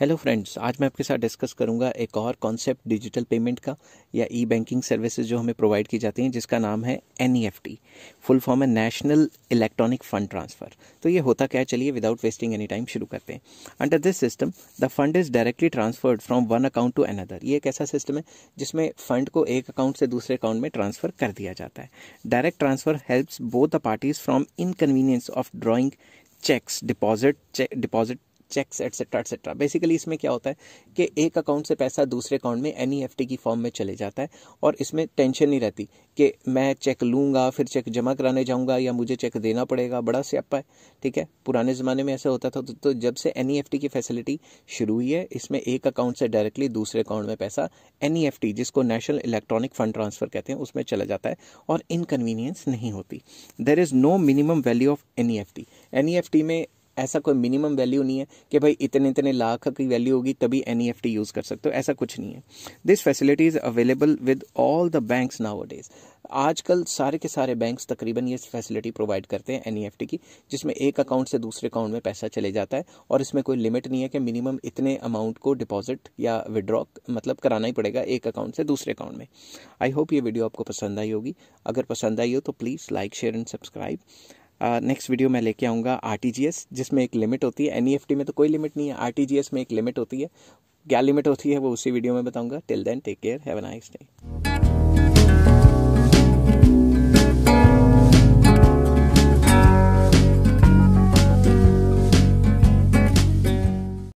hello friends आज मैं आपके साथ डिस्कस करूंगा एक और कॉन्सेप्ट डिजिटल पेमेंट का या ई बैंकिंग सर्विसेज जो हमें प्रोवाइड की जाती हैं जिसका नाम है एन फुल फॉर्म है नेशनल इलेक्ट्रॉनिक फंड ट्रांसफ़र तो ये होता क्या है चलिए विदाउट वेस्टिंग एनी टाइम शुरू करते हैं under this system the fund is directly transferred from one account to another ये एक ऐसा सिस्टम है जिसमें फंड को एक अकाउंट से दूसरे अकाउंट में ट्रांसफ़र कर दिया जाता है direct transfer helps both the parties from inconvenience of drawing cheques deposit deposit cheques etcetera etcetera basically इसमें क्या होता है कि एक अकाउंट से पैसा दूसरे अकाउंट में एन की फॉर्म में चले जाता है और इसमें टेंशन नहीं रहती कि मैं चेक लूँगा फिर चेक जमा कराने जाऊँगा या मुझे चेक देना पड़ेगा बड़ा स्यापा है ठीक है पुराने ज़माने में ऐसा होता था तो, तो जब से एन की फैसिलिटी शुरू हुई है इसमें एक अकाउंट से डायरेक्टली दूसरे अकाउंट में पैसा एन जिसको नेशनल इलेक्ट्रॉनिक फंड ट्रांसफ़र कहते हैं उसमें चला जाता है और इनकन्वीनियंस नहीं होती there is no minimum value of N E में ऐसा कोई मिनिमम वैल्यू नहीं है कि भाई इतने इतने लाख की वैल्यू होगी तभी एन यूज़ e कर सकते हो ऐसा कुछ नहीं है this facility is available with all the banks nowadays आजकल सारे के सारे बैंक्स तकरीबन ये फैसिलिटी प्रोवाइड करते हैं एन e की जिसमें एक अकाउंट से दूसरे अकाउंट में पैसा चले जाता है और इसमें कोई लिमिट नहीं है कि मिनिमम इतने अमाउंट को डिपॉजिट या विड्रॉ मतलब कराना ही पड़ेगा एक अकाउंट से दूसरे अकाउंट में आई होप ये वीडियो आपको पसंद आई होगी अगर पसंद आई हो तो please like share and subscribe next video मैं लेके आऊँगा आर जिसमें एक लिमिट होती है एन e में तो कोई लिमिट नहीं है आर में एक लिमिट होती है क्या लिमिट होती है वो उसी वीडियो में बताऊँगा till then take care have a nice day